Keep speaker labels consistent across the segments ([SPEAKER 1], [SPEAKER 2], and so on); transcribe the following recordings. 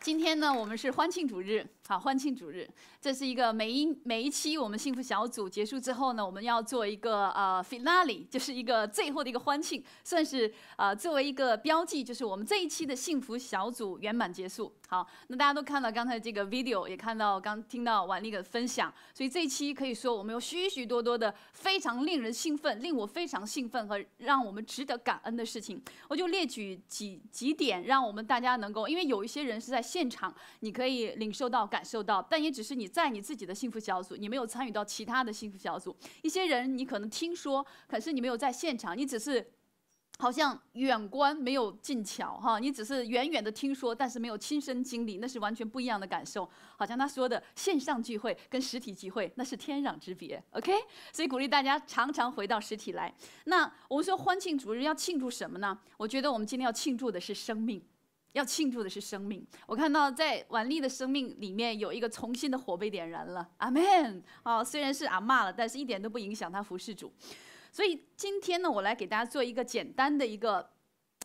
[SPEAKER 1] 今天呢，我们是欢庆主日。好，欢庆主日，这是一个每一每一期我们幸福小组结束之后呢，我们要做一个呃 f i n a l e 就是一个最后的一个欢庆，算是呃作为一个标记，就是我们这一期的幸福小组圆满结束。好，那大家都看到刚才这个 video，也看到刚听到婉丽的分享，所以这一期可以说我们有许许多多的非常令人兴奋，令我非常兴奋和让我们值得感恩的事情，我就列举几几点，让我们大家能够，因为有一些人是在现场，你可以领受到感。感受到，但也只是你在你自己的幸福小组，你没有参与到其他的幸福小组。一些人你可能听说，可是你没有在现场，你只是好像远观没有近瞧哈，你只是远远的听说，但是没有亲身经历，那是完全不一样的感受。好像他说的线上聚会跟实体聚会那是天壤之别，OK？所以鼓励大家常常回到实体来。那我们说欢庆主日要庆祝什么呢？我觉得我们今天要庆祝的是生命。要庆祝的是生命。我看到在婉丽的生命里面，有一个重新的火被点燃了。阿门。哦，虽然是阿骂了，但是一点都不影响他服侍主。所以今天呢，我来给大家做一个简单的一个。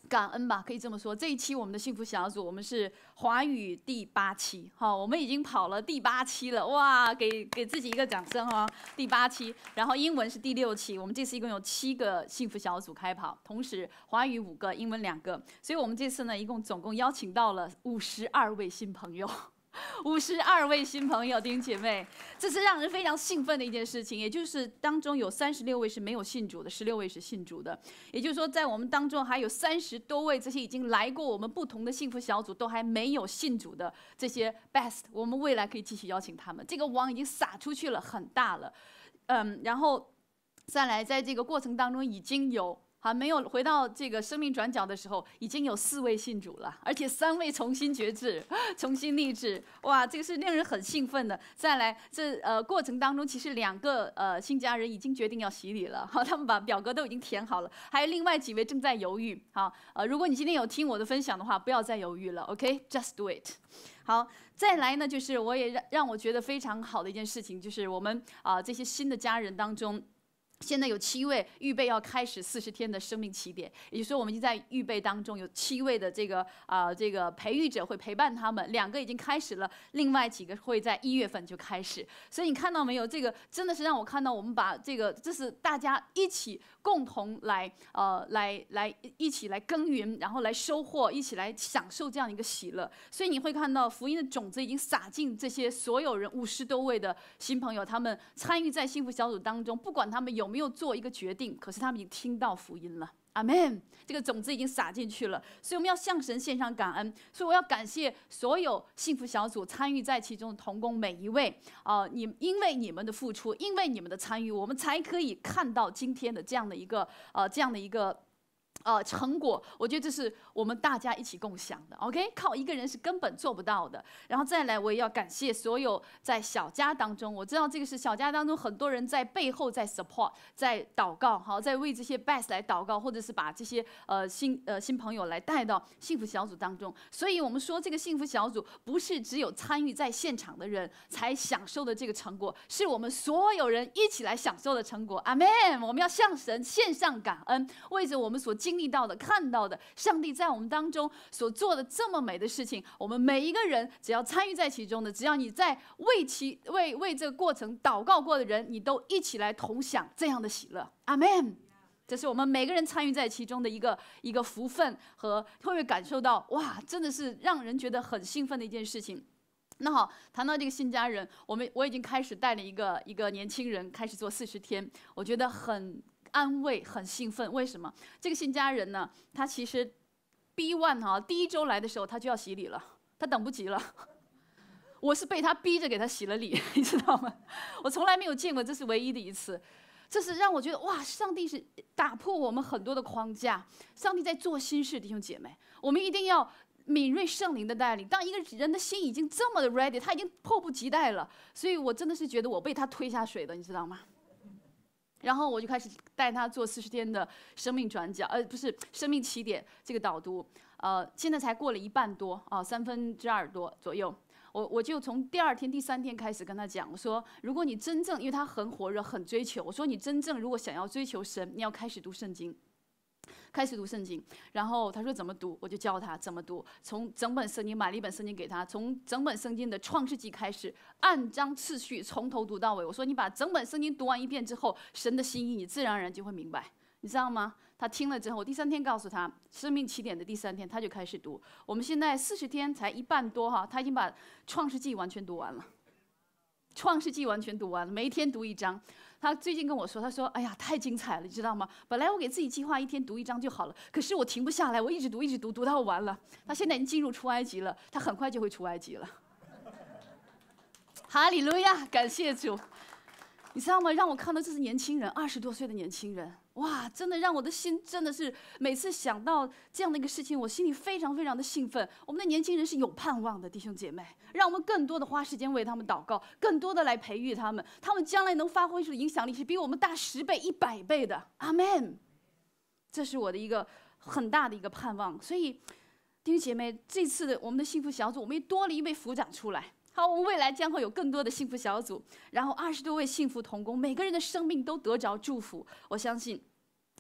[SPEAKER 1] 感恩吧，可以这么说。这一期我们的幸福小组，我们是华语第八期，哈，我们已经跑了第八期了，哇，给给自己一个掌声哈，第八期。然后英文是第六期，我们这次一共有七个幸福小组开跑，同时华语五个，英文两个，所以我们这次呢，一共总共邀请到了五十二位新朋友。五十二位新朋友、弟兄姐妹，这是让人非常兴奋的一件事情。也就是当中有三十六位是没有信主的，十六位是信主的。也就是说，在我们当中还有三十多位这些已经来过我们不同的幸福小组都还没有信主的这些 best，我们未来可以继续邀请他们。这个网已经撒出去了，很大了，嗯，然后再来，在这个过程当中已经有。啊，没有回到这个生命转角的时候，已经有四位信主了，而且三位重新觉志、重新立志，哇，这个是令人很兴奋的。再来，这呃过程当中，其实两个呃新家人已经决定要洗礼了，好，他们把表格都已经填好了，还有另外几位正在犹豫。好，呃，如果你今天有听我的分享的话，不要再犹豫了，OK，just do it。好，再来呢，就是我也让让我觉得非常好的一件事情，就是我们啊这些新的家人当中。现在有七位预备要开始四十天的生命起点，也就是说我们已经在预备当中，有七位的这个啊这个培育者会陪伴他们，两个已经开始了，另外几个会在一月份就开始。所以你看到没有？这个真的是让我看到我们把这个，这是大家一起共同来呃来来一起来耕耘，然后来收获，一起来享受这样一个喜乐。所以你会看到福音的种子已经撒进这些所有人五十多位的新朋友，他们参与在幸福小组当中，不管他们有没。没有做一个决定，可是他们已经听到福音了，阿门。这个种子已经撒进去了，所以我们要向神献上感恩。所以我要感谢所有幸福小组参与在其中的同工每一位，啊，你因为你们的付出，因为你们的参与，我们才可以看到今天的这样的一个，呃，这样的一个。呃，成果，我觉得这是我们大家一起共享的。OK，靠一个人是根本做不到的。然后再来，我也要感谢所有在小家当中，我知道这个是小家当中很多人在背后在 support，在祷告，好，在为这些 b e s s 来祷告，或者是把这些呃新呃新朋友来带到幸福小组当中。所以我们说，这个幸福小组不是只有参与在现场的人才享受的这个成果，是我们所有人一起来享受的成果。阿门！我们要向神献上感恩，为着我们所经。经历到的、看到的，上帝在我们当中所做的这么美的事情，我们每一个人只要参与在其中的，只要你在为其为为这个过程祷告过的人，你都一起来同享这样的喜乐。阿门。这是我们每个人参与在其中的一个一个福分和，会不会感受到哇，真的是让人觉得很兴奋的一件事情？那好，谈到这个新家人，我们我已经开始带了一个一个年轻人开始做四十天，我觉得很。安慰很兴奋，为什么这个新家人呢？他其实 B one 哈，第一周来的时候他就要洗礼了，他等不及了。我是被他逼着给他洗了礼，你知道吗？我从来没有见过，这是唯一的一次。这是让我觉得哇，上帝是打破我们很多的框架，上帝在做新事，弟兄姐妹，我们一定要敏锐圣灵的带领。当一个人的心已经这么的 ready，他已经迫不及待了，所以我真的是觉得我被他推下水的，你知道吗？然后我就开始带他做四十天的生命转角，呃，不是生命起点这个导读，呃，现在才过了一半多啊，三分之二多左右。我我就从第二天、第三天开始跟他讲，我说，如果你真正，因为他很火热、很追求，我说你真正如果想要追求神，你要开始读圣经。开始读圣经，然后他说怎么读，我就教他怎么读。从整本圣经买了一本圣经给他，从整本圣经的创世纪开始，按章次序从头读到尾。我说你把整本圣经读完一遍之后，神的心意你自然而然就会明白，你知道吗？他听了之后，第三天告诉他生命起点的第三天，他就开始读。我们现在四十天才一半多哈，他已经把创世纪完全读完了，创世纪完全读完了，每天读一章。他最近跟我说：“他说，哎呀，太精彩了，你知道吗？本来我给自己计划一天读一章就好了，可是我停不下来，我一直读，一直读，读到完了。他现在已经进入出埃及了，他很快就会出埃及了。哈利路亚，感谢主！你知道吗？让我看到这是年轻人，二十多岁的年轻人。”哇，真的让我的心真的是每次想到这样的一个事情，我心里非常非常的兴奋。我们的年轻人是有盼望的，弟兄姐妹，让我们更多的花时间为他们祷告，更多的来培育他们，他们将来能发挥出影响力是比我们大十倍、一百倍的。阿门。这是我的一个很大的一个盼望。所以，弟兄姐妹，这次的我们的幸福小组，我们又多了一位副长出来。好，我们未来将会有更多的幸福小组，然后二十多位幸福童工，每个人的生命都得着祝福。我相信。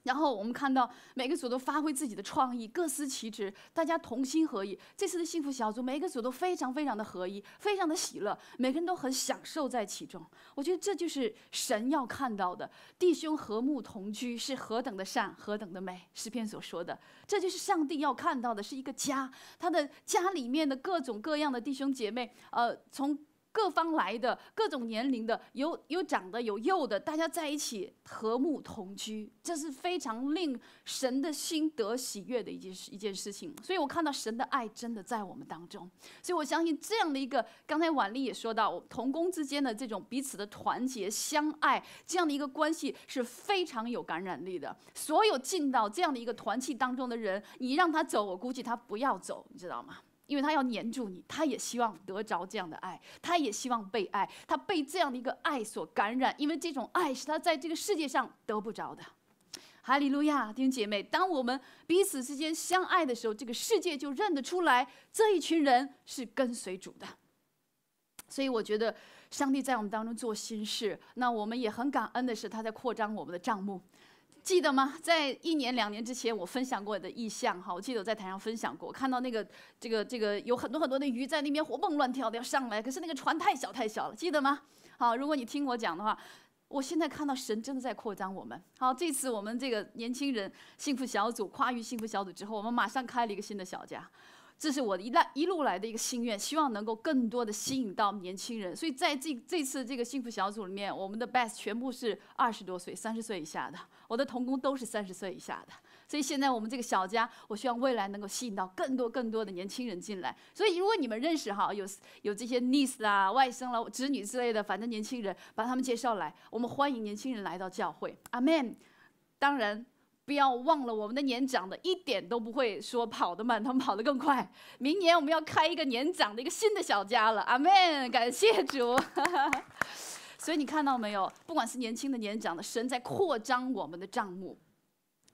[SPEAKER 1] 然后我们看到每个组都发挥自己的创意，各司其职，大家同心合意。这次的幸福小组，每个组都非常非常的合一，非常的喜乐，每个人都很享受在其中。我觉得这就是神要看到的，弟兄和睦同居是何等的善，何等的美，诗篇所说的。这就是上帝要看到的，是一个家，他的家里面的各种各样的弟兄姐妹，呃，从。各方来的各种年龄的，有有长的有幼的，大家在一起和睦同居，这是非常令神的心得喜悦的一件事一件事情。所以我看到神的爱真的在我们当中，所以我相信这样的一个，刚才婉丽也说到，同工之间的这种彼此的团结相爱，这样的一个关系是非常有感染力的。所有进到这样的一个团契当中的人，你让他走，我估计他不要走，你知道吗？因为他要黏住你，他也希望得着这样的爱，他也希望被爱，他被这样的一个爱所感染，因为这种爱是他在这个世界上得不着的。哈利路亚，弟兄姐妹，当我们彼此之间相爱的时候，这个世界就认得出来这一群人是跟随主的。所以我觉得上帝在我们当中做心事，那我们也很感恩的是他在扩张我们的账目。记得吗？在一年两年之前，我分享过的意向哈，我记得我在台上分享过，看到那个这个这个有很多很多的鱼在那边活蹦乱跳的要上来，可是那个船太小太小了，记得吗？好，如果你听我讲的话，我现在看到神真的在扩张我们。好，这次我们这个年轻人幸福小组跨鱼幸福小组之后，我们马上开了一个新的小家。这是我一来一路来的一个心愿，希望能够更多的吸引到年轻人。所以在这这次这个幸福小组里面，我们的 best 全部是二十多岁、三十岁以下的，我的同工都是三十岁以下的。所以现在我们这个小家，我希望未来能够吸引到更多更多的年轻人进来。所以如果你们认识哈，有有这些 niece 啊、外甥了、侄女之类的，反正年轻人，把他们介绍来，我们欢迎年轻人来到教会。阿门。当然。不要忘了我们的年长的，一点都不会说跑得慢，他们跑得更快。明年我们要开一个年长的一个新的小家了，阿门，感谢主。所以你看到没有，不管是年轻的年长的，神在扩张我们的账目，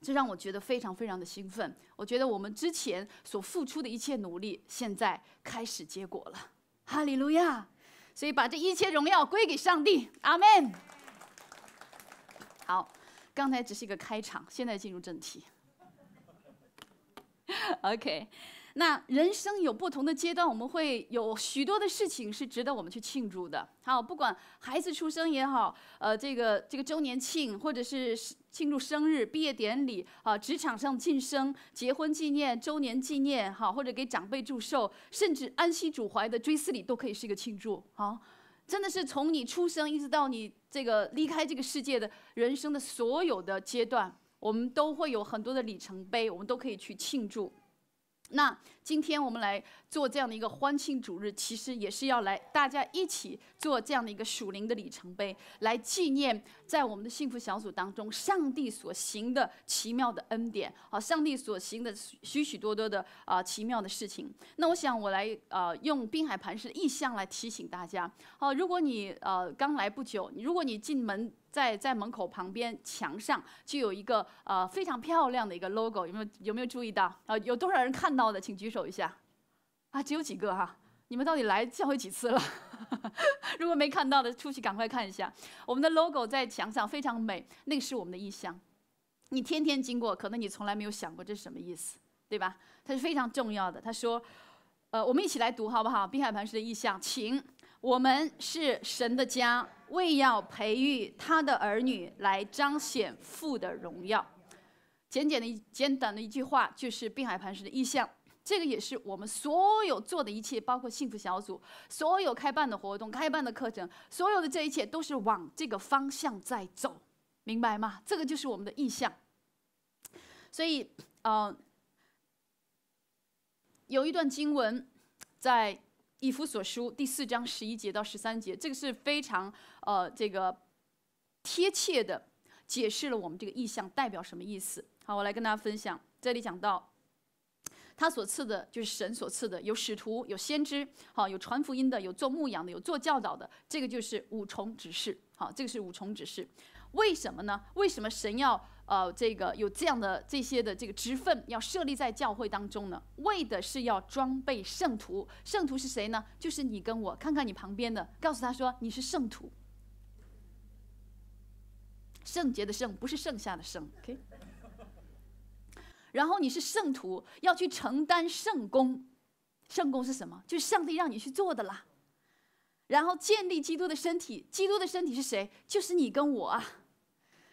[SPEAKER 1] 这让我觉得非常非常的兴奋。我觉得我们之前所付出的一切努力，现在开始结果了，哈利路亚。所以把这一切荣耀归给上帝，阿门。好。刚才只是一个开场，现在进入正题。OK，那人生有不同的阶段，我们会有许多的事情是值得我们去庆祝的。好，不管孩子出生也好，呃，这个这个周年庆，或者是庆祝生日、毕业典礼，啊，职场上晋升、结婚纪念、周年纪念，好，或者给长辈祝寿，甚至安息主怀的追思礼，都可以是一个庆祝。好。真的是从你出生一直到你这个离开这个世界的人生的所有的阶段，我们都会有很多的里程碑，我们都可以去庆祝。那。今天我们来做这样的一个欢庆主日，其实也是要来大家一起做这样的一个属灵的里程碑，来纪念在我们的幸福小组当中上帝所行的奇妙的恩典，好，上帝所行的许许多多的啊奇妙的事情。那我想我来呃用滨海磐石的意象来提醒大家，好，如果你呃刚来不久，如果你进门在在门口旁边墙上就有一个呃非常漂亮的一个 logo，有没有有没有注意到？啊，有多少人看到的？请举手。走一下，啊，只有几个哈！你们到底来教会几次了？如果没看到的，出去赶快看一下。我们的 logo 在墙上非常美，那个是我们的意象。你天天经过，可能你从来没有想过这是什么意思，对吧？它是非常重要的。他说：“呃，我们一起来读好不好？”《滨海磐石》的意象，请我们是神的家，为要培育他的儿女来彰显父的荣耀。简简的一简短的一句话，就是《滨海磐石》的意象。这个也是我们所有做的一切，包括幸福小组、所有开办的活动、开办的课程，所有的这一切都是往这个方向在走，明白吗？这个就是我们的意向。所以，呃，有一段经文在《以弗所书》第四章十一节到十三节，这个是非常呃这个贴切的解释了我们这个意向代表什么意思。好，我来跟大家分享，这里讲到。他所赐的就是神所赐的，有使徒，有先知，好，有传福音的，有做牧养的，有做教导的，这个就是五重指示，好，这个是五重指示。为什么呢？为什么神要呃这个有这样的这些的这个职分要设立在教会当中呢？为的是要装备圣徒。圣徒是谁呢？就是你跟我，看看你旁边的，告诉他说你是圣徒。圣洁的圣，不是剩下的圣，OK。然后你是圣徒，要去承担圣功。圣功是什么？就是上帝让你去做的啦。然后建立基督的身体，基督的身体是谁？就是你跟我啊。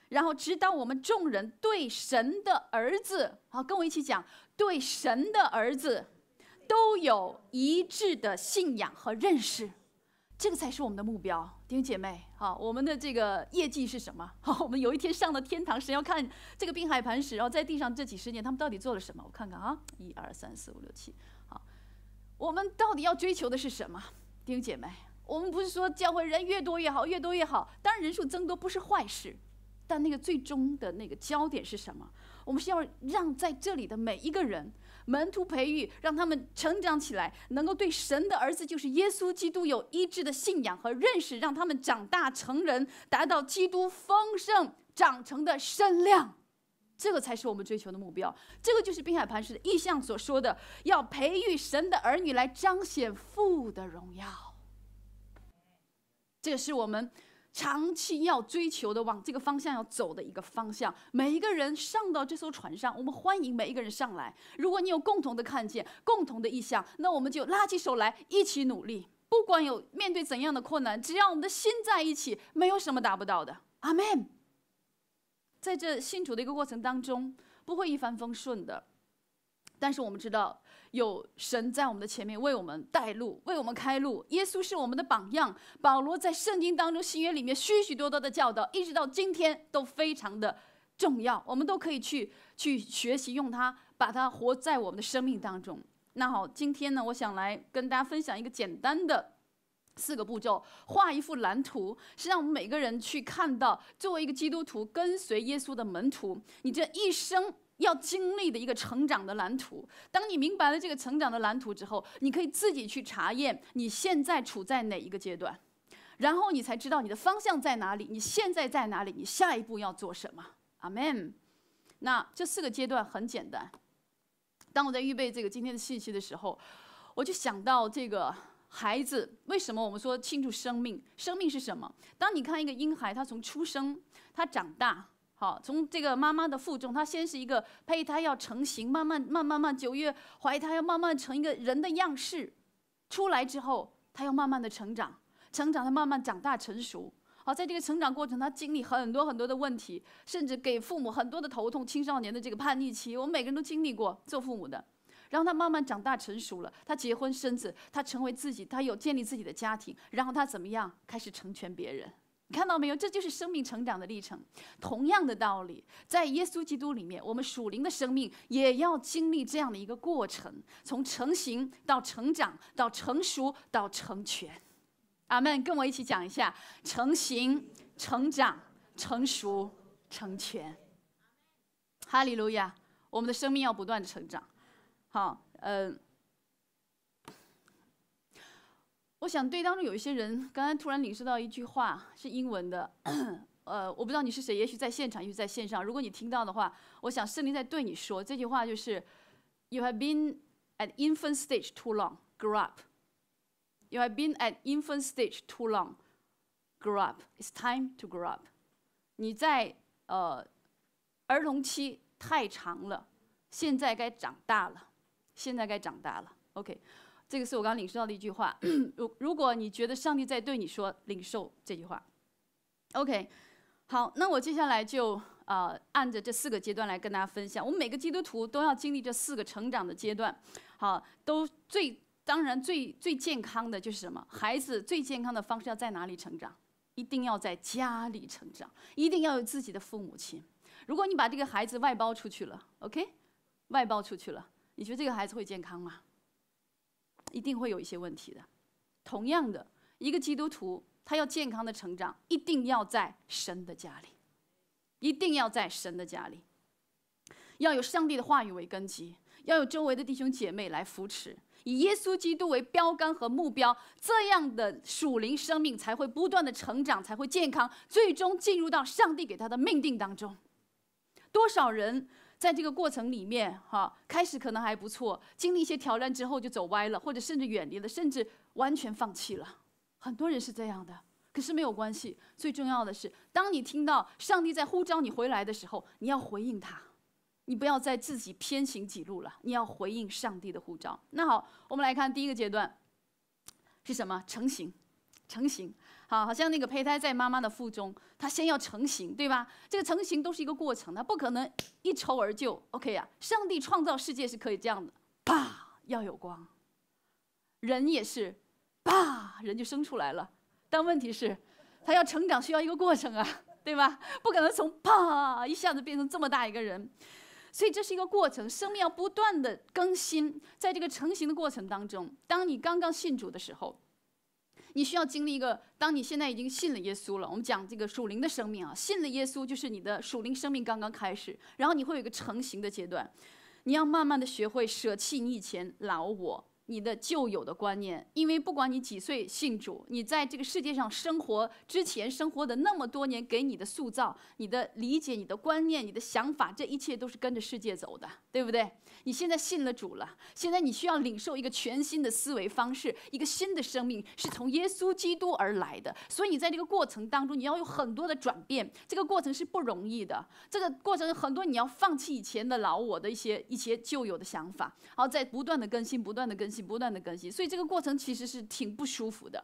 [SPEAKER 1] 然后直到我们众人对神的儿子，好，跟我一起讲，对神的儿子，都有一致的信仰和认识。这个才是我们的目标，丁姐妹，好，我们的这个业绩是什么？好，我们有一天上了天堂，谁要看这个滨海磐石？然后在地上这几十年，他们到底做了什么？我看看啊，一二三四五六七，好，我们到底要追求的是什么，丁姐妹？我们不是说教会人越多越好，越多越好，当然人数增多不是坏事。但那个最终的那个焦点是什么？我们是要让在这里的每一个人门徒培育，让他们成长起来，能够对神的儿子，就是耶稣基督有一致的信仰和认识，让他们长大成人，达到基督丰盛长成的身量。这个才是我们追求的目标。这个就是滨海磐石的意向所说的，要培育神的儿女来彰显父的荣耀。这是我们。长期要追求的，往这个方向要走的一个方向。每一个人上到这艘船上，我们欢迎每一个人上来。如果你有共同的看见、共同的意向，那我们就拉起手来，一起努力。不管有面对怎样的困难，只要我们的心在一起，没有什么达不到的。阿门。在这信主的一个过程当中，不会一帆风顺的，但是我们知道。有神在我们的前面为我们带路，为我们开路。耶稣是我们的榜样。保罗在圣经当中、新约里面，许许多多的教导，一直到今天都非常的重要。我们都可以去去学习，用它把它活在我们的生命当中。那好，今天呢，我想来跟大家分享一个简单的四个步骤，画一幅蓝图，是让我们每个人去看到，作为一个基督徒跟随耶稣的门徒，你这一生。要经历的一个成长的蓝图。当你明白了这个成长的蓝图之后，你可以自己去查验你现在处在哪一个阶段，然后你才知道你的方向在哪里，你现在在哪里，你下一步要做什么。阿门。那这四个阶段很简单。当我在预备这个今天的信息的时候，我就想到这个孩子为什么我们说庆祝生命？生命是什么？当你看一个婴孩，他从出生，他长大。好，从这个妈妈的腹中，她先是一个胚胎要成型，慢慢、慢慢、慢，九月怀胎要慢慢成一个人的样式。出来之后，她要慢慢的成长，成长，她慢慢长大成熟。好，在这个成长过程，她经历很多很多的问题，甚至给父母很多的头痛。青少年的这个叛逆期，我们每个人都经历过，做父母的。然后她慢慢长大成熟了，她结婚生子，她成为自己，她有建立自己的家庭。然后她怎么样？开始成全别人。你看到没有？这就是生命成长的历程。同样的道理，在耶稣基督里面，我们属灵的生命也要经历这样的一个过程：从成型到成长，到成熟到成全。阿门。跟我一起讲一下：成型、成长、成熟、成全。哈利路亚！我们的生命要不断的成长。好，嗯。我想对当中有一些人，刚刚突然领受到一句话，是英文的。呃，我不知道你是谁，也许在现场，也许在线上。如果你听到的话，我想圣灵在对你说这句话，就是 “You have been at infant stage too long, grow up. You have been at infant stage too long, grow up. It's time to grow up.” 你在呃儿童期太长了，现在该长大了，现在该长大了。OK。这个是我刚刚领受到的一句话，如如果你觉得上帝在对你说“领受”这句话，OK，好，那我接下来就啊按着这四个阶段来跟大家分享。我们每个基督徒都要经历这四个成长的阶段，好，都最当然最最健康的就是什么？孩子最健康的方式要在哪里成长？一定要在家里成长，一定要有自己的父母亲。如果你把这个孩子外包出去了，OK，外包出去了，你觉得这个孩子会健康吗？一定会有一些问题的。同样的，一个基督徒他要健康的成长，一定要在神的家里，一定要在神的家里，要有上帝的话语为根基，要有周围的弟兄姐妹来扶持，以耶稣基督为标杆和目标，这样的属灵生命才会不断的成长，才会健康，最终进入到上帝给他的命定当中。多少人？在这个过程里面，哈，开始可能还不错，经历一些挑战之后就走歪了，或者甚至远离了，甚至完全放弃了，很多人是这样的。可是没有关系，最重要的是，当你听到上帝在呼召你回来的时候，你要回应他，你不要再自己偏行己路了，你要回应上帝的呼召。那好，我们来看第一个阶段是什么？成型。成型，好，好像那个胚胎在妈妈的腹中，它先要成型，对吧？这个成型都是一个过程，它不可能一抽而就。OK 啊，上帝创造世界是可以这样的，啪，要有光。人也是，啪，人就生出来了。但问题是，他要成长需要一个过程啊，对吧？不可能从啪一下子变成这么大一个人，所以这是一个过程，生命要不断的更新。在这个成型的过程当中，当你刚刚信主的时候。你需要经历一个，当你现在已经信了耶稣了，我们讲这个属灵的生命啊，信了耶稣就是你的属灵生命刚刚开始，然后你会有一个成型的阶段，你要慢慢的学会舍弃你以前老我。你的旧有的观念，因为不管你几岁信主，你在这个世界上生活之前生活的那么多年给你的塑造、你的理解、你的观念、你的想法，这一切都是跟着世界走的，对不对？你现在信了主了，现在你需要领受一个全新的思维方式，一个新的生命是从耶稣基督而来的。所以你在这个过程当中，你要有很多的转变，这个过程是不容易的。这个过程很多，你要放弃以前的老我的一些一些旧有的想法，好，在不断的更新，不断的更新。不断的更新，所以这个过程其实是挺不舒服的。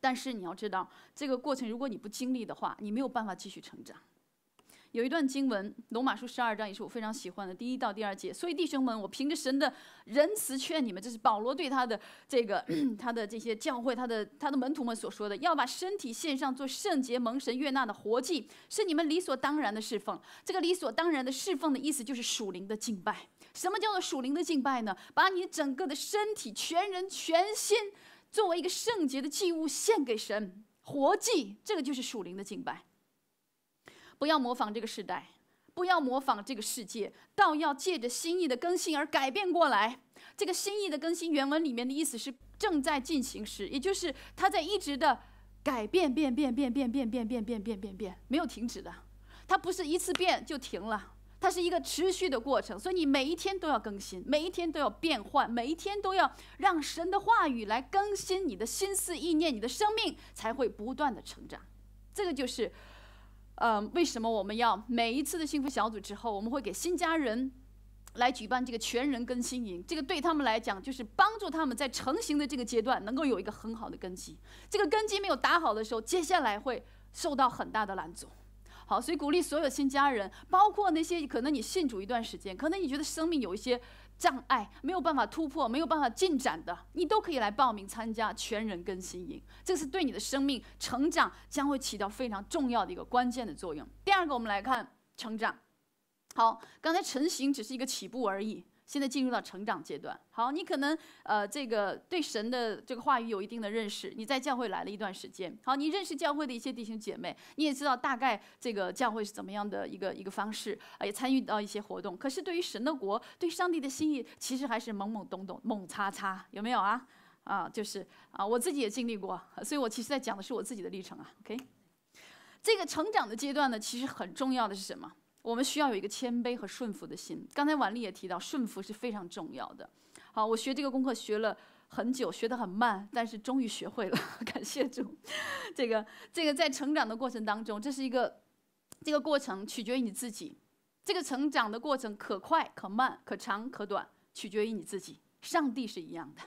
[SPEAKER 1] 但是你要知道，这个过程如果你不经历的话，你没有办法继续成长。有一段经文，《罗马书》十二章也是我非常喜欢的第一到第二节。所以弟兄们，我凭着神的仁慈劝你们，这是保罗对他的这个 他的这些教会、他的他的门徒们所说的：要把身体献上，做圣洁、蒙神悦纳的活祭，是你们理所当然的侍奉。这个理所当然的侍奉的意思，就是属灵的敬拜。什么叫做属灵的敬拜呢？把你整个的身体、全人、全心作为一个圣洁的祭物献给神，活祭，这个就是属灵的敬拜。不要模仿这个时代，不要模仿这个世界，倒要借着心意的更新而改变过来。这个心意的更新，原文里面的意思是正在进行时，也就是它在一直的改变，变变变变变变变变变变变变，没有停止的，它不是一次变就停了。它是一个持续的过程，所以你每一天都要更新，每一天都要变换，每一天都要让神的话语来更新你的心思意念，你的生命才会不断的成长。这个就是，呃，为什么我们要每一次的幸福小组之后，我们会给新家人来举办这个全人更新营？这个对他们来讲，就是帮助他们在成型的这个阶段能够有一个很好的根基。这个根基没有打好的时候，接下来会受到很大的拦阻。好，所以鼓励所有新家人，包括那些可能你信主一段时间，可能你觉得生命有一些障碍，没有办法突破，没有办法进展的，你都可以来报名参加全人更新营。这是对你的生命成长将会起到非常重要的一个关键的作用。第二个，我们来看成长。好，刚才成型只是一个起步而已。现在进入到成长阶段，好，你可能呃这个对神的这个话语有一定的认识，你在教会来了一段时间，好，你认识教会的一些弟兄姐妹，你也知道大概这个教会是怎么样的一个一个方式，也参与到一些活动，可是对于神的国，对上帝的心意，其实还是懵懵懂懂，懵叉叉，有没有啊？啊，就是啊，我自己也经历过，所以我其实在讲的是我自己的历程啊。OK，这个成长的阶段呢，其实很重要的是什么？我们需要有一个谦卑和顺服的心。刚才婉丽也提到，顺服是非常重要的。好，我学这个功课学了很久，学得很慢，但是终于学会了，感谢主。这个这个在成长的过程当中，这是一个这个过程取决于你自己。这个成长的过程可快可慢，可长可短，取决于你自己。上帝是一样的，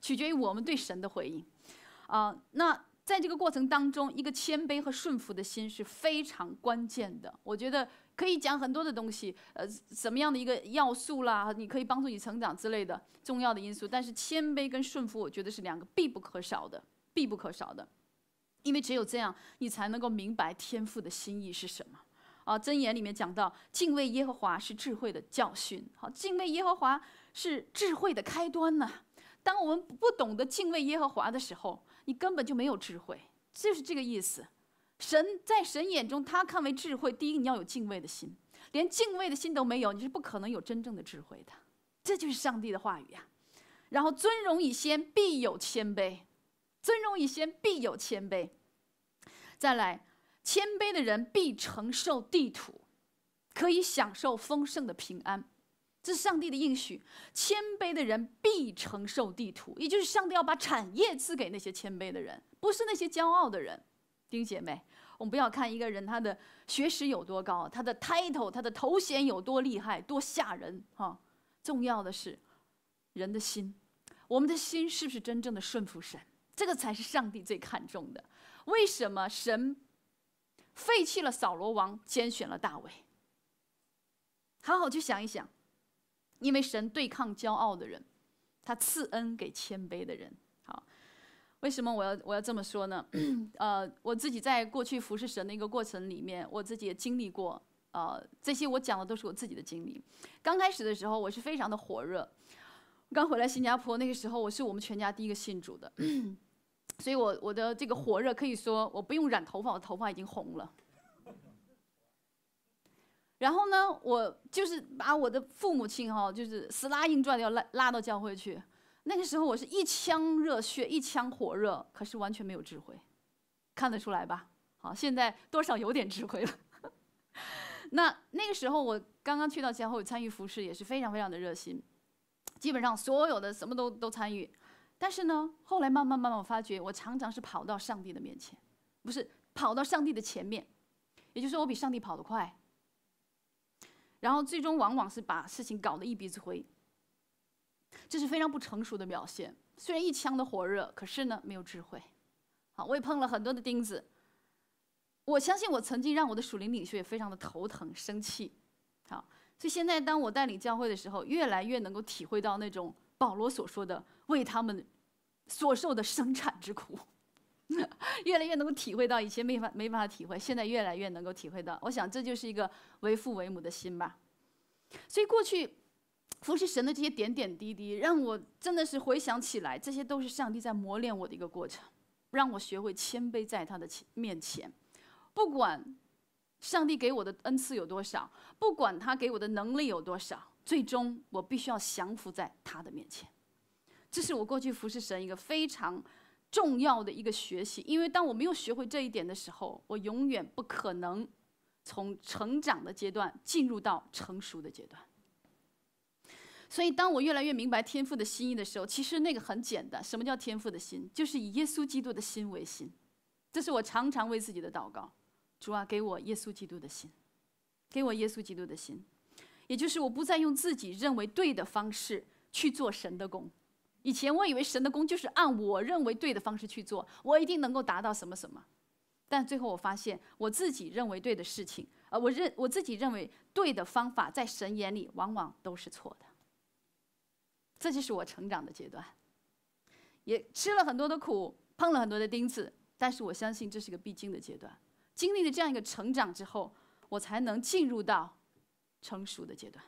[SPEAKER 1] 取决于我们对神的回应。啊，那在这个过程当中，一个谦卑和顺服的心是非常关键的。我觉得。可以讲很多的东西，呃，什么样的一个要素啦？你可以帮助你成长之类的重要的因素。但是谦卑跟顺服，我觉得是两个必不可少的、必不可少的，因为只有这样，你才能够明白天父的心意是什么。啊，箴言里面讲到，敬畏耶和华是智慧的教训。好，敬畏耶和华是智慧的开端呐。当我们不懂得敬畏耶和华的时候，你根本就没有智慧，就是这个意思。神在神眼中，他看为智慧。第一，你要有敬畏的心，连敬畏的心都没有，你是不可能有真正的智慧的。这就是上帝的话语呀。然后，尊荣以先必有谦卑，尊荣以先必有谦卑。再来，谦卑的人必承受地土，可以享受丰盛的平安。这是上帝的应许。谦卑的人必承受地土，也就是上帝要把产业赐给那些谦卑的人，不是那些骄傲的人。丁姐妹，我们不要看一个人他的学识有多高，他的 title、他的头衔有多厉害、多吓人啊！重要的是人的心，我们的心是不是真正的顺服神？这个才是上帝最看重的。为什么神废弃了扫罗王，拣选了大卫？好好去想一想，因为神对抗骄傲的人，他赐恩给谦卑的人。为什么我要我要这么说呢？呃，我自己在过去服侍神的一个过程里面，我自己也经历过。呃，这些我讲的都是我自己的经历。刚开始的时候，我是非常的火热。刚回来新加坡那个时候，我是我们全家第一个信主的，所以我我的这个火热可以说，我不用染头发，我头发已经红了。然后呢，我就是把我的父母亲哈，就是死拉硬拽的要拉拉到教会去。那个时候我是一腔热血，一腔火热，可是完全没有智慧，看得出来吧？好，现在多少有点智慧了。那那个时候我刚刚去到教会参与服饰，也是非常非常的热心，基本上所有的什么都都参与。但是呢，后来慢慢慢慢，我发觉我常常是跑到上帝的面前，不是跑到上帝的前面，也就是说我比上帝跑得快。然后最终往往是把事情搞得一鼻子灰。这是非常不成熟的表现，虽然一腔的火热，可是呢，没有智慧。好，我也碰了很多的钉子。我相信，我曾经让我的属灵领袖也非常的头疼、生气。好，所以现在当我带领教会的时候，越来越能够体会到那种保罗所说的为他们所受的生产之苦，越来越能够体会到以前没法没办法体会，现在越来越能够体会到。我想，这就是一个为父为母的心吧。所以过去。服侍神的这些点点滴滴，让我真的是回想起来，这些都是上帝在磨练我的一个过程，让我学会谦卑在他的前面前。不管上帝给我的恩赐有多少，不管他给我的能力有多少，最终我必须要降服在他的面前。这是我过去服侍神一个非常重要的一个学习，因为当我没有学会这一点的时候，我永远不可能从成长的阶段进入到成熟的阶段。所以，当我越来越明白天赋的心意的时候，其实那个很简单。什么叫天赋的心？就是以耶稣基督的心为心，这是我常常为自己的祷告。主啊，给我耶稣基督的心，给我耶稣基督的心。也就是，我不再用自己认为对的方式去做神的工。以前我以为神的工就是按我认为对的方式去做，我一定能够达到什么什么。但最后我发现，我自己认为对的事情，呃，我认我自己认为对的方法，在神眼里往往都是错的。这就是我成长的阶段，也吃了很多的苦，碰了很多的钉子。但是我相信这是个必经的阶段，经历了这样一个成长之后，我才能进入到成熟的阶段。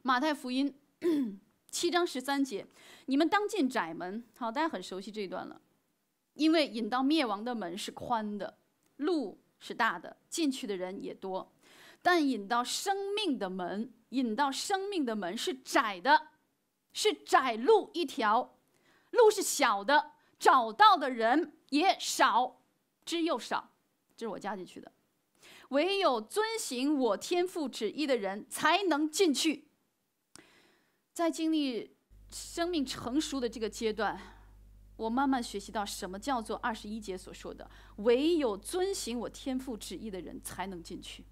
[SPEAKER 1] 马太福音 七章十三节：“你们当进窄门。”好，大家很熟悉这一段了，因为引到灭亡的门是宽的，路是大的，进去的人也多。但引到生命的门，引到生命的门是窄的，是窄路一条，路是小的，找到的人也少，之又少。这是我加进去的。唯有遵行我天父旨意的人才能进去。在经历生命成熟的这个阶段，我慢慢学习到什么叫做二十一节所说的：唯有遵行我天父旨意的人才能进去。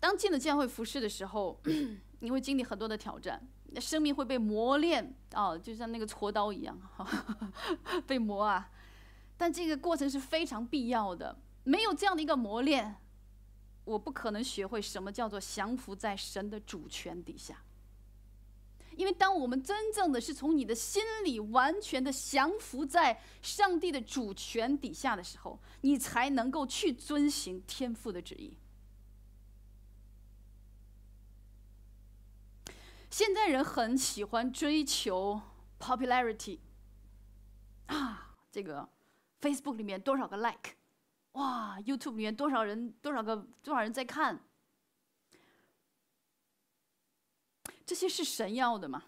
[SPEAKER 1] 当进了教会服侍的时候，你 会经历很多的挑战，生命会被磨练啊，就像那个锉刀一样 被磨啊。但这个过程是非常必要的，没有这样的一个磨练，我不可能学会什么叫做降服在神的主权底下。因为当我们真正的是从你的心里完全的降服在上帝的主权底下的时候，你才能够去遵行天父的旨意。现在人很喜欢追求 popularity，啊，这个 Facebook 里面多少个 like，哇，YouTube 里面多少人多少个多少人在看，这些是神要的吗？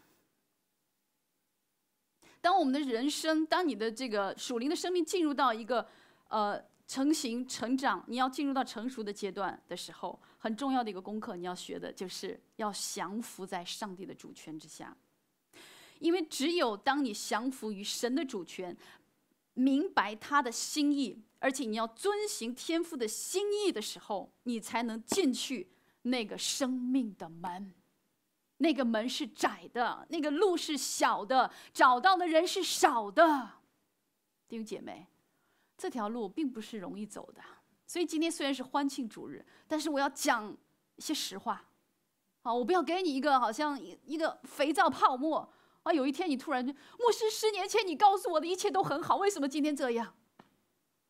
[SPEAKER 1] 当我们的人生，当你的这个属灵的生命进入到一个呃成型、成长，你要进入到成熟的阶段的时候。很重要的一个功课，你要学的就是要降服在上帝的主权之下，因为只有当你降服于神的主权，明白他的心意，而且你要遵行天父的心意的时候，你才能进去那个生命的门。那个门是窄的，那个路是小的，找到的人是少的。弟兄姐妹，这条路并不是容易走的。所以今天虽然是欢庆主日，但是我要讲一些实话。好，我不要给你一个好像一个肥皂泡沫。啊，有一天你突然就，牧师十年前你告诉我的一切都很好，为什么今天这样？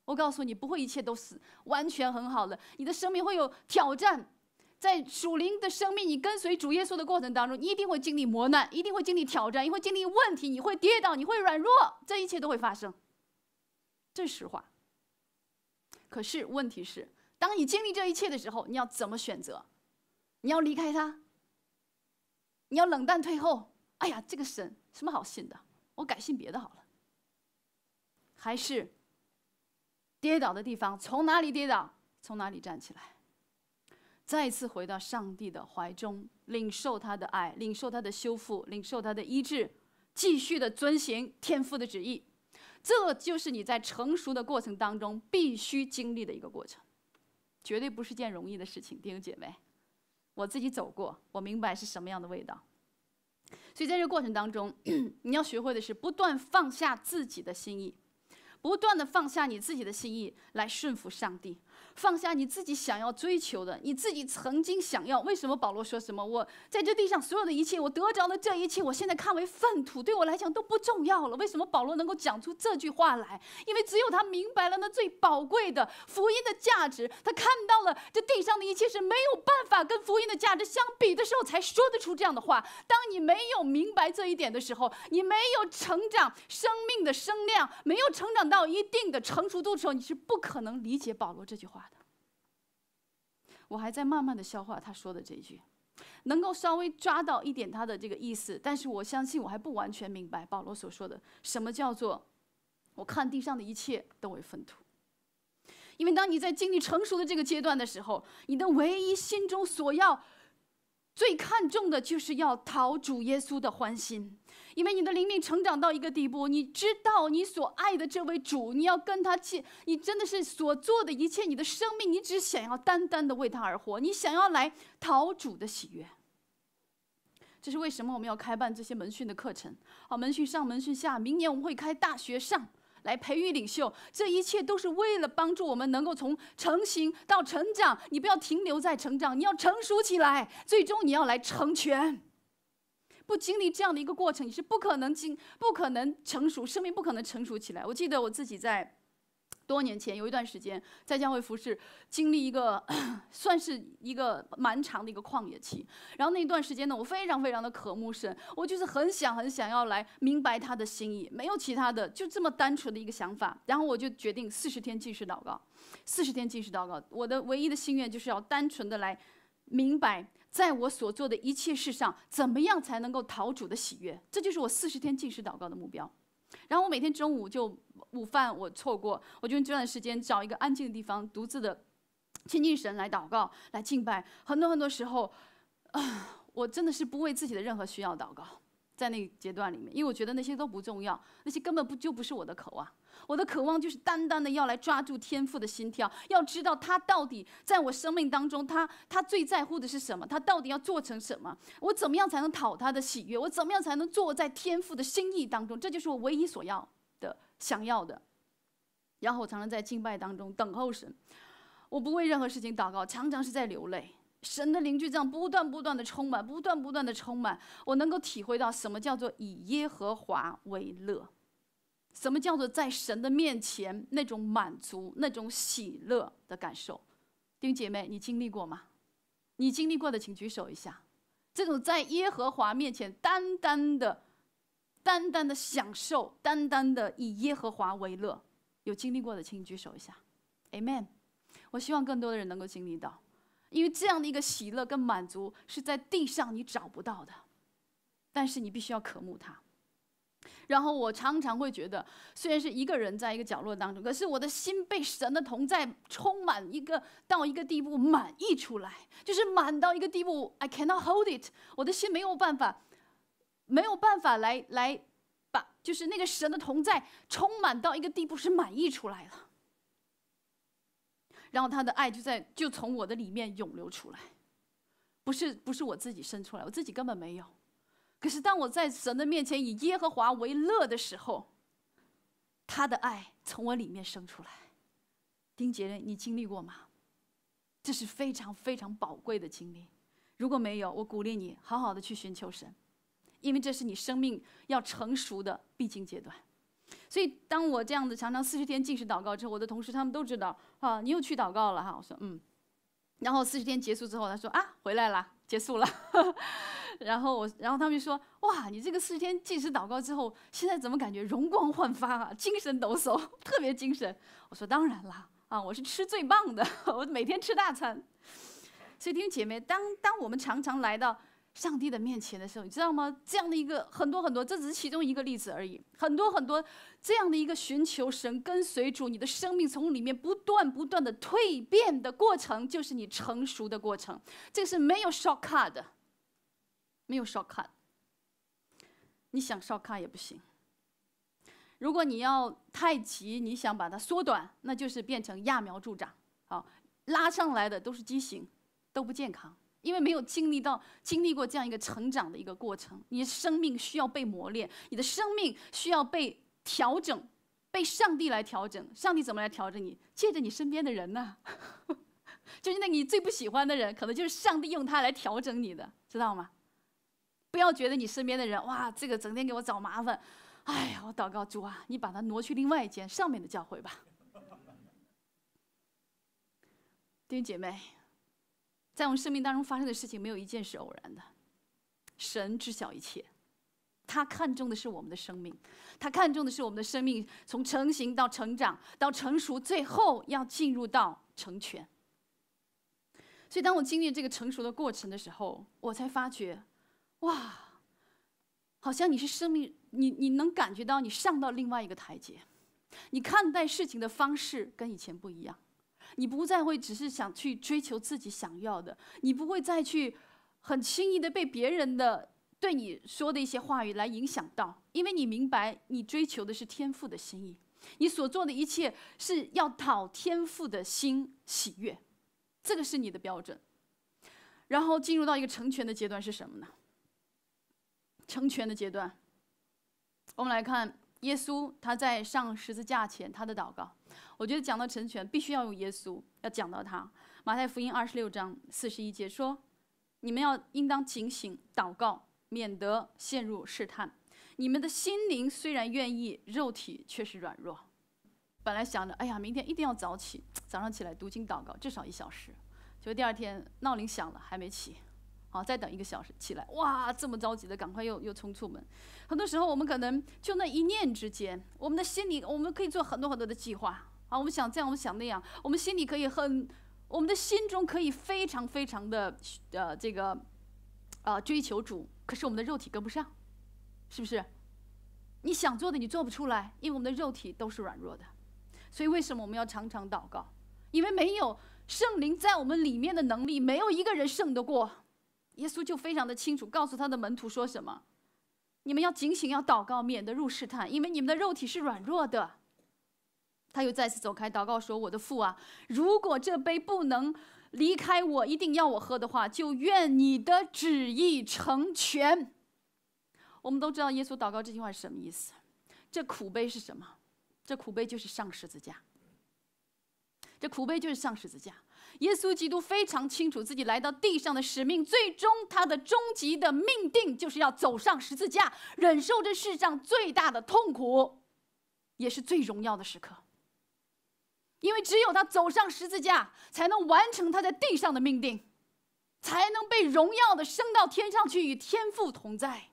[SPEAKER 1] 我告诉你，不会一切都死，完全很好了。你的生命会有挑战，在属灵的生命，你跟随主耶稣的过程当中，你一定会经历磨难，一定会经历挑战，也会经历问题，你会跌倒，你会软弱，这一切都会发生。这是实话。可是，问题是，当你经历这一切的时候，你要怎么选择？你要离开他？你要冷淡退后？哎呀，这个神什么好信的？我改信别的好了。还是跌倒的地方，从哪里跌倒，从哪里站起来，再一次回到上帝的怀中，领受他的爱，领受他的修复，领受他的医治，继续的遵行天父的旨意。这就是你在成熟的过程当中必须经历的一个过程，绝对不是件容易的事情，弟兄姐妹，我自己走过，我明白是什么样的味道。所以在这个过程当中，你要学会的是不断放下自己的心意，不断的放下你自己的心意来顺服上帝。放下你自己想要追求的，你自己曾经想要。为什么保罗说什么？我在这地上所有的一切，我得着的这一切，我现在看为粪土，对我来讲都不重要了。为什么保罗能够讲出这句话来？因为只有他明白了那最宝贵的福音的价值，他看到了这地上的一切是没有办法跟福音的价值相比的时候，才说得出这样的话。当你没有明白这一点的时候，你没有成长生命的生量，没有成长到一定的成熟度的时候，你是不可能理解保罗这句话。我还在慢慢的消化他说的这句，能够稍微抓到一点他的这个意思，但是我相信我还不完全明白保罗所说的什么叫做“我看地上的一切都为粪土”，因为当你在经历成熟的这个阶段的时候，你的唯一心中所要、最看重的，就是要讨主耶稣的欢心。因为你的灵命成长到一个地步，你知道你所爱的这位主，你要跟他去，你真的是所做的一切，你的生命，你只想要单单的为他而活，你想要来讨主的喜悦。这是为什么我们要开办这些门训的课程？好，门训上，门训下，明年我们会开大学上，来培育领袖。这一切都是为了帮助我们能够从成型到成长。你不要停留在成长，你要成熟起来，最终你要来成全。不经历这样的一个过程，你是不可能经，不可能成熟，生命不可能成熟起来。我记得我自己在多年前有一段时间在教会服侍，经历一个 算是一个蛮长的一个旷野期。然后那一段时间呢，我非常非常的渴慕神，我就是很想很想要来明白他的心意，没有其他的，就这么单纯的一个想法。然后我就决定四十天进食祷告，四十天进食祷告。我的唯一的心愿就是要单纯的来明白。在我所做的一切事上，怎么样才能够讨主的喜悦？这就是我四十天进食祷告的目标。然后我每天中午就午饭我错过，我就用这段时间找一个安静的地方，独自的亲近神来祷告、来敬拜。很多很多时候，我真的是不为自己的任何需要祷告，在那个阶段里面，因为我觉得那些都不重要，那些根本不就不是我的渴望。我的渴望就是单单的要来抓住天父的心跳，要知道他到底在我生命当中，他他最在乎的是什么，他到底要做成什么，我怎么样才能讨他的喜悦，我怎么样才能坐在天父的心意当中，这就是我唯一所要的、想要的。然后我常常在敬拜当中等候神，我不为任何事情祷告，常常是在流泪。神的灵就这样不断不断的充满，不断不断的充满，我能够体会到什么叫做以耶和华为乐。什么叫做在神的面前那种满足、那种喜乐的感受？弟兄姐妹，你经历过吗？你经历过的，请举手一下。这种在耶和华面前单单的、单单的享受、单单的以耶和华为乐，有经历过的，请举手一下。Amen。我希望更多的人能够经历到，因为这样的一个喜乐跟满足是在地上你找不到的，但是你必须要渴慕它。然后我常常会觉得，虽然是一个人在一个角落当中，可是我的心被神的同在充满一个到一个地步满溢出来，就是满到一个地步，I cannot hold it，我的心没有办法，没有办法来来把，就是那个神的同在充满到一个地步是满溢出来了。然后他的爱就在就从我的里面涌流出来，不是不是我自己生出来，我自己根本没有。可是当我在神的面前以耶和华为乐的时候，他的爱从我里面生出来。丁杰瑞，你经历过吗？这是非常非常宝贵的经历。如果没有，我鼓励你好好的去寻求神，因为这是你生命要成熟的必经阶段。所以当我这样子常常四十天进食祷告之后，我的同事他们都知道啊，你又去祷告了哈。我说嗯，然后四十天结束之后，他说啊，回来了。结束了，然后我，然后他们就说：“哇，你这个四十天坚持祷告之后，现在怎么感觉容光焕发啊，精神抖擞，特别精神？”我说：“当然啦，啊，我是吃最棒的，我每天吃大餐。”所以，弟兄姐妹，当当我们常常来到。上帝的面前的时候，你知道吗？这样的一个很多很多，这只是其中一个例子而已。很多很多这样的一个寻求神、跟随主，你的生命从里面不断不断的蜕变的过程，就是你成熟的过程。这是没有 shortcut，没有 shortcut。你想 shortcut 也不行。如果你要太急，你想把它缩短，那就是变成揠苗助长好，拉上来的都是畸形，都不健康。因为没有经历到经历过这样一个成长的一个过程，你的生命需要被磨练，你的生命需要被调整，被上帝来调整。上帝怎么来调整你？借着你身边的人呢？就是那你最不喜欢的人，可能就是上帝用他来调整你的，知道吗？不要觉得你身边的人哇，这个整天给我找麻烦。哎呀，我祷告主啊，你把他挪去另外一间上面的教会吧，弟兄姐妹。在我们生命当中发生的事情，没有一件是偶然的。神知晓一切，他看重的是我们的生命，他看重的是我们的生命从成型到成长到成熟，最后要进入到成全。所以，当我经历这个成熟的过程的时候，我才发觉，哇，好像你是生命，你你能感觉到你上到另外一个台阶，你看待事情的方式跟以前不一样。你不再会只是想去追求自己想要的，你不会再去很轻易的被别人的对你说的一些话语来影响到，因为你明白你追求的是天赋的心意，你所做的一切是要讨天赋的心喜悦，这个是你的标准。然后进入到一个成全的阶段是什么呢？成全的阶段，我们来看。耶稣他在上十字架前他的祷告，我觉得讲到成全，必须要用耶稣，要讲到他。马太福音二十六章四十一节说：“你们要应当警醒祷告，免得陷入试探。你们的心灵虽然愿意，肉体却是软弱。”本来想着，哎呀，明天一定要早起，早上起来读经祷告至少一小时，结果第二天闹铃响了还没起。好，再等一个小时起来，哇，这么着急的，赶快又又冲出门。很多时候我们可能就那一念之间，我们的心里我们可以做很多很多的计划，啊，我们想这样，我们想那样，我们心里可以很，我们的心中可以非常非常的呃这个啊追求主，可是我们的肉体跟不上，是不是？你想做的你做不出来，因为我们的肉体都是软弱的。所以为什么我们要常常祷告？因为没有圣灵在我们里面的能力，没有一个人胜得过。耶稣就非常的清楚，告诉他的门徒说什么：“你们要警醒，要祷告，免得入试探，因为你们的肉体是软弱的。”他又再次走开，祷告说：“我的父啊，如果这杯不能离开我，一定要我喝的话，就愿你的旨意成全。”我们都知道耶稣祷告这句话是什么意思。这苦杯是什么？这苦杯就是上十字架。这苦杯就是上十字架。耶稣基督非常清楚自己来到地上的使命，最终他的终极的命定就是要走上十字架，忍受这世上最大的痛苦，也是最荣耀的时刻。因为只有他走上十字架，才能完成他在地上的命定，才能被荣耀的升到天上去与天父同在。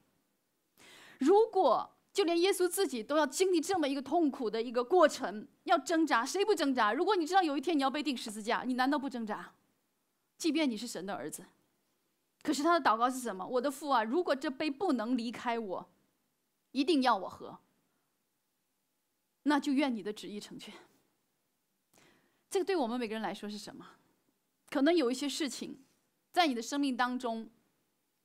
[SPEAKER 1] 如果就连耶稣自己都要经历这么一个痛苦的一个过程，要挣扎，谁不挣扎？如果你知道有一天你要被钉十字架，你难道不挣扎？即便你是神的儿子，可是他的祷告是什么？我的父啊，如果这杯不能离开我，一定要我喝，那就愿你的旨意成全。这个对我们每个人来说是什么？可能有一些事情，在你的生命当中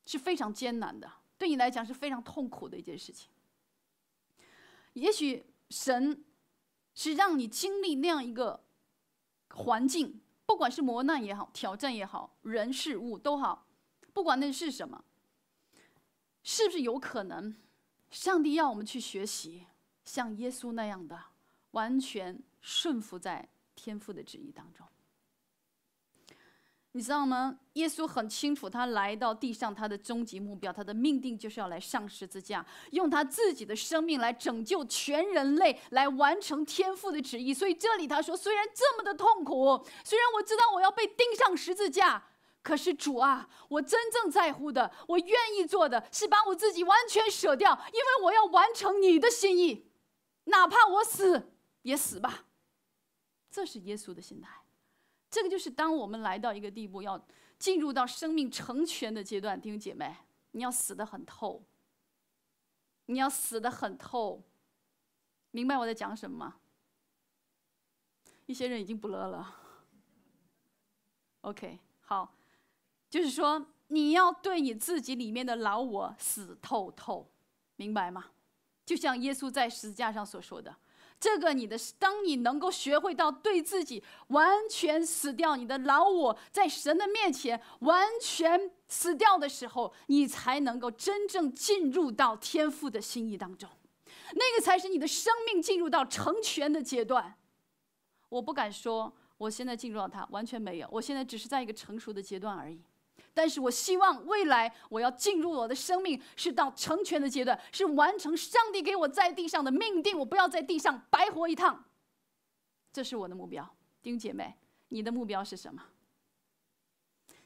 [SPEAKER 1] 是非常艰难的，对你来讲是非常痛苦的一件事情。也许神是让你经历那样一个环境，不管是磨难也好，挑战也好，人事物都好，不管那是什么，是不是有可能，上帝要我们去学习像耶稣那样的，完全顺服在天父的旨意当中。你知道吗？耶稣很清楚，他来到地上，他的终极目标，他的命定就是要来上十字架，用他自己的生命来拯救全人类，来完成天父的旨意。所以这里他说：“虽然这么的痛苦，虽然我知道我要被钉上十字架，可是主啊，我真正在乎的，我愿意做的是把我自己完全舍掉，因为我要完成你的心意，哪怕我死也死吧。”这是耶稣的心态。这个就是当我们来到一个地步，要进入到生命成全的阶段，弟兄姐妹，你要死的很透。你要死的很透，明白我在讲什么吗？一些人已经不乐了。OK，好，就是说你要对你自己里面的老我死透透，明白吗？就像耶稣在十字架上所说的。这个你的，当你能够学会到对自己完全死掉，你的老我在神的面前完全死掉的时候，你才能够真正进入到天父的心意当中，那个才是你的生命进入到成全的阶段。我不敢说我现在进入到它完全没有，我现在只是在一个成熟的阶段而已。但是我希望未来，我要进入我的生命是到成全的阶段，是完成上帝给我在地上的命定，我不要在地上白活一趟。这是我的目标，丁姐妹，你的目标是什么？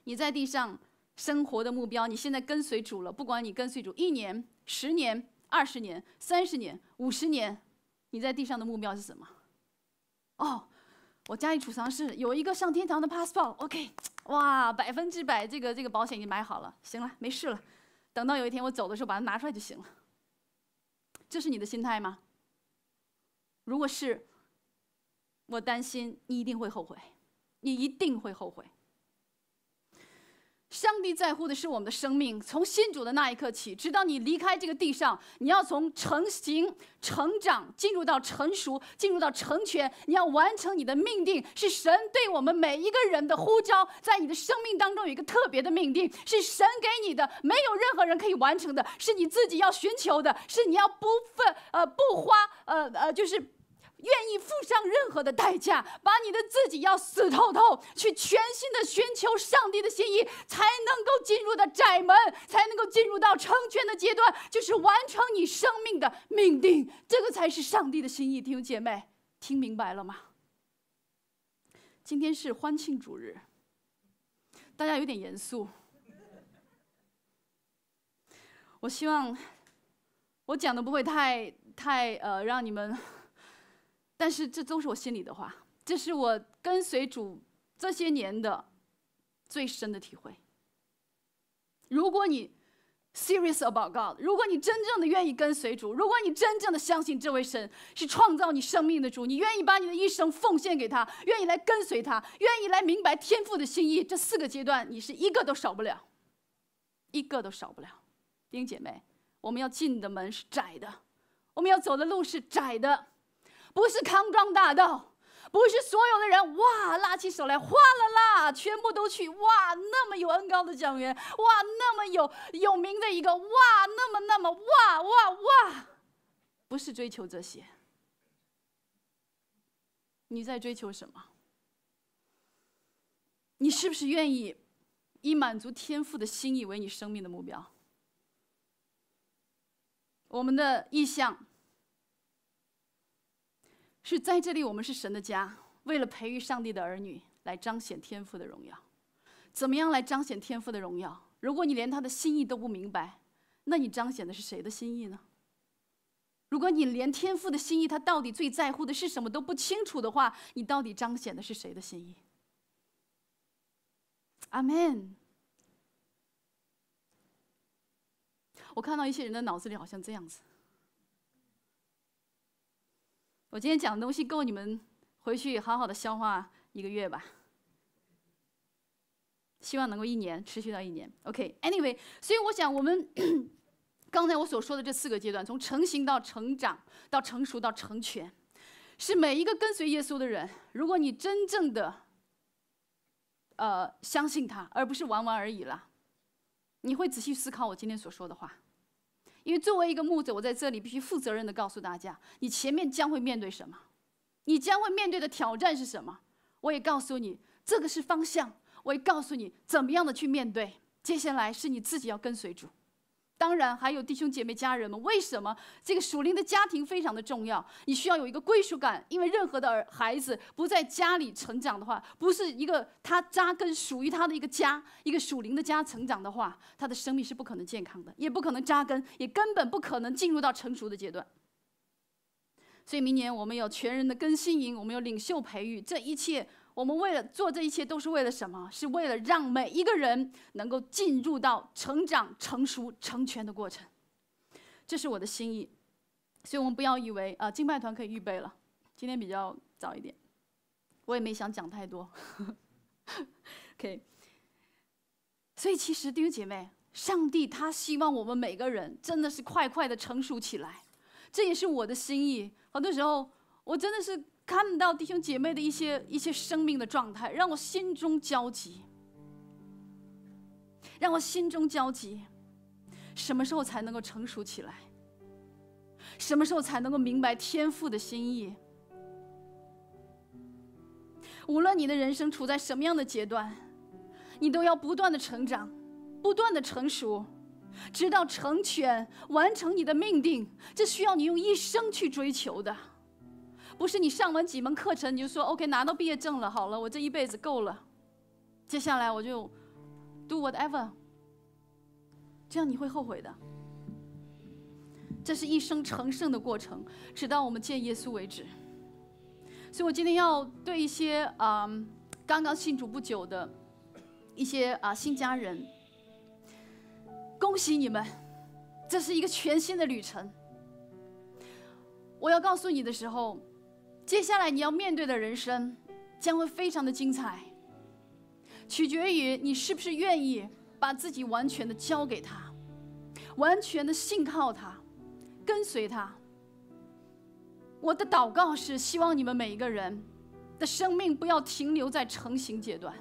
[SPEAKER 1] 你在地上生活的目标，你现在跟随主了，不管你跟随主一年、十年、二十年、三十年、五十年，你在地上的目标是什么？哦。我家里储藏室有一个上天堂的 passport，OK，哇，百分之百这个这个保险已经买好了，行了，没事了，等到有一天我走的时候把它拿出来就行了。这是你的心态吗？如果是，我担心你一定会后悔，你一定会后悔。上帝在乎的是我们的生命。从信主的那一刻起，直到你离开这个地上，你要从成型、成长，进入到成熟，进入到成全。你要完成你的命定，是神对我们每一个人的呼召。在你的生命当中有一个特别的命定，是神给你的，没有任何人可以完成的，是你自己要寻求的，是你要不费呃不花呃呃就是。愿意付上任何的代价，把你的自己要死透透，去全心的寻求上帝的心意，才能够进入的窄门，才能够进入到成全的阶段，就是完成你生命的命定。这个才是上帝的心意。听，姐妹，听明白了吗？今天是欢庆主日，大家有点严肃。我希望我讲的不会太太呃让你们。但是这都是我心里的话，这是我跟随主这些年的最深的体会。如果你 serious a b o u t God，如果你真正的愿意跟随主，如果你真正的相信这位神是创造你生命的主，你愿意把你的一生奉献给他，愿意来跟随他，愿意来明白天父的心意，这四个阶段你是一个都少不了，一个都少不了。弟兄姐妹，我们要进的门是窄的，我们要走的路是窄的。不是康庄大道，不是所有的人哇拉起手来哗啦啦全部都去哇那么有恩高的讲员哇那么有有名的一个哇那么那么哇哇哇，不是追求这些。你在追求什么？你是不是愿意以满足天赋的心意为你生命的目标？我们的意向。是在这里，我们是神的家，为了培育上帝的儿女，来彰显天赋的荣耀。怎么样来彰显天赋的荣耀？如果你连他的心意都不明白，那你彰显的是谁的心意呢？如果你连天赋的心意，他到底最在乎的是什么都不清楚的话，你到底彰显的是谁的心意？阿门。我看到一些人的脑子里好像这样子。我今天讲的东西够你们回去好好的消化一个月吧。希望能够一年持续到一年。OK，Anyway，所以我想我们 刚才我所说的这四个阶段，从成型到成长到成熟到成全，是每一个跟随耶稣的人，如果你真正的呃相信他，而不是玩玩而已了，你会仔细思考我今天所说的话。因为作为一个牧者，我在这里必须负责任的告诉大家，你前面将会面对什么，你将会面对的挑战是什么。我也告诉你，这个是方向。我也告诉你，怎么样的去面对。接下来是你自己要跟随主。当然，还有弟兄姐妹、家人们，为什么这个属灵的家庭非常的重要？你需要有一个归属感，因为任何的儿孩子不在家里成长的话，不是一个他扎根、属于他的一个家、一个属灵的家成长的话，他的生命是不可能健康的，也不可能扎根，也根本不可能进入到成熟的阶段。所以，明年我们有全人的更新营，我们有领袖培育，这一切。我们为了做这一切都是为了什么？是为了让每一个人能够进入到成长、成熟、成全的过程。这是我的心意，所以我们不要以为啊，敬拜团可以预备了。今天比较早一点，我也没想讲太多。OK，所以其实弟兄姐妹，上帝他希望我们每个人真的是快快的成熟起来，这也是我的心意。很多时候，我真的是。看不到弟兄姐妹的一些一些生命的状态，让我心中焦急，让我心中焦急。什么时候才能够成熟起来？什么时候才能够明白天父的心意？无论你的人生处在什么样的阶段，你都要不断的成长，不断的成熟，直到成全、完成你的命定。这需要你用一生去追求的。不是你上完几门课程你就说 OK 拿到毕业证了好了我这一辈子够了，接下来我就 do whatever。这样你会后悔的。这是一生成圣的过程，直到我们见耶稣为止。所以我今天要对一些啊刚刚信主不久的一些啊新家人，恭喜你们，这是一个全新的旅程。我要告诉你的时候。接下来你要面对的人生将会非常的精彩，取决于你是不是愿意把自己完全的交给他，完全的信靠他，跟随他。我的祷告是希望你们每一个人的生命不要停留在成型阶段。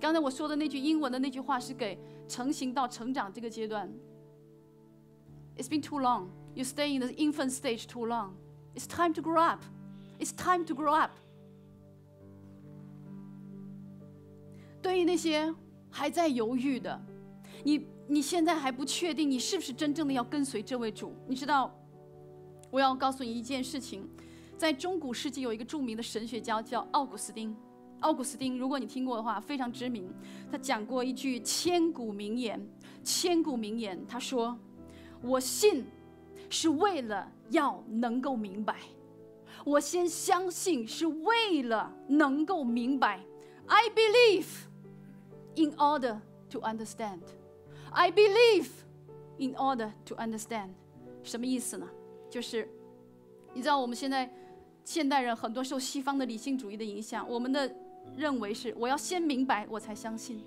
[SPEAKER 1] 刚才我说的那句英文的那句话是给成型到成长这个阶段。It's been too long, you stay in the infant stage too long. It's time to grow up. It's time to grow up。对于那些还在犹豫的，你你现在还不确定你是不是真正的要跟随这位主，你知道，我要告诉你一件事情，在中古世纪有一个著名的神学家叫奥古斯丁，奥古斯丁如果你听过的话非常知名，他讲过一句千古名言，千古名言，他说：“我信是为了要能够明白。”我先相信，是为了能够明白。I believe in order to understand. I believe in order to understand. 什么意思呢？就是，你知道我们现在现代人很多受西方的理性主义的影响，我们的认为是我要先明白，我才相信；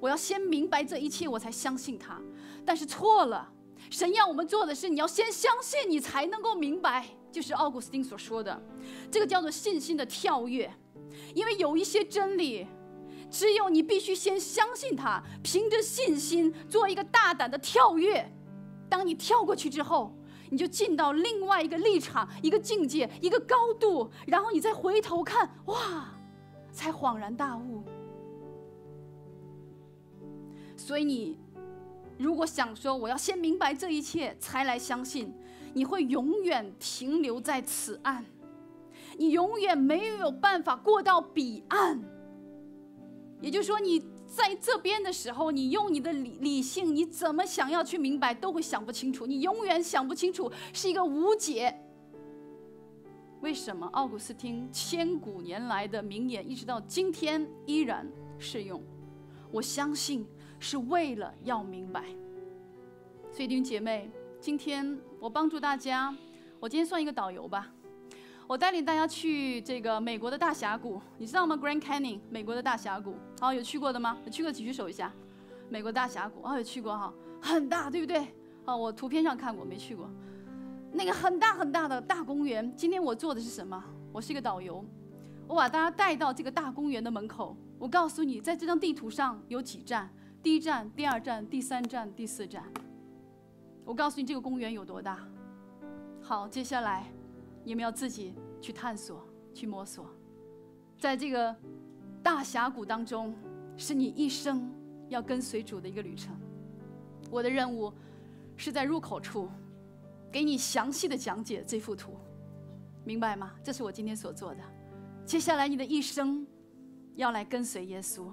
[SPEAKER 1] 我要先明白这一切，我才相信他。但是错了，神要我们做的是，你要先相信，你才能够明白。就是奥古斯丁所说的，这个叫做信心的跳跃，因为有一些真理，只有你必须先相信它，凭着信心做一个大胆的跳跃。当你跳过去之后，你就进到另外一个立场、一个境界、一个高度，然后你再回头看，哇，才恍然大悟。所以，你如果想说我要先明白这一切才来相信。你会永远停留在此岸，你永远没有办法过到彼岸。也就是说，你在这边的时候，你用你的理理性，你怎么想要去明白，都会想不清楚。你永远想不清楚，是一个无解。为什么奥古斯汀千古年来的名言，一直到今天依然适用？我相信是为了要明白，所以弟兄姐妹。今天我帮助大家，我今天算一个导游吧，我带领大家去这个美国的大峡谷，你知道吗？Grand Canyon，美国的大峡谷。好，有去过的吗？有去过举举手一下。美国大峡谷啊，有去过哈，很大，对不对？啊，我图片上看过，没去过。那个很大很大的大公园，今天我做的是什么？我是一个导游，我把大家带到这个大公园的门口，我告诉你，在这张地图上有几站，第一站、第二站、第三站、第四站。我告诉你这个公园有多大。好，接下来你们要自己去探索、去摸索，在这个大峡谷当中，是你一生要跟随主的一个旅程。我的任务是在入口处给你详细的讲解这幅图，明白吗？这是我今天所做的。接下来你的一生要来跟随耶稣，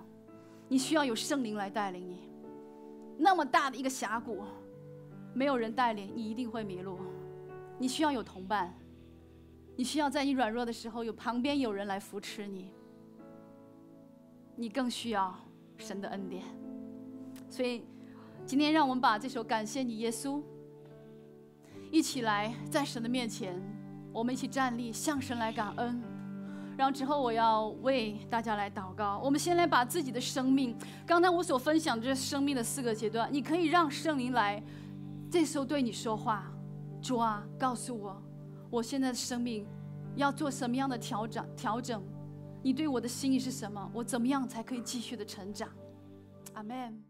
[SPEAKER 1] 你需要有圣灵来带领你。那么大的一个峡谷。没有人带领，你一定会迷路。你需要有同伴，你需要在你软弱的时候有旁边有人来扶持你。你更需要神的恩典。所以，今天让我们把这首《感谢你耶稣》一起来，在神的面前，我们一起站立，向神来感恩。然后之后，我要为大家来祷告。我们先来把自己的生命，刚才我所分享这生命的四个阶段，你可以让圣灵来。这时候对你说话，主啊，告诉我，我现在的生命要做什么样的调整？调整，你对我的心意是什么？我怎么样才可以继续的成长？阿门。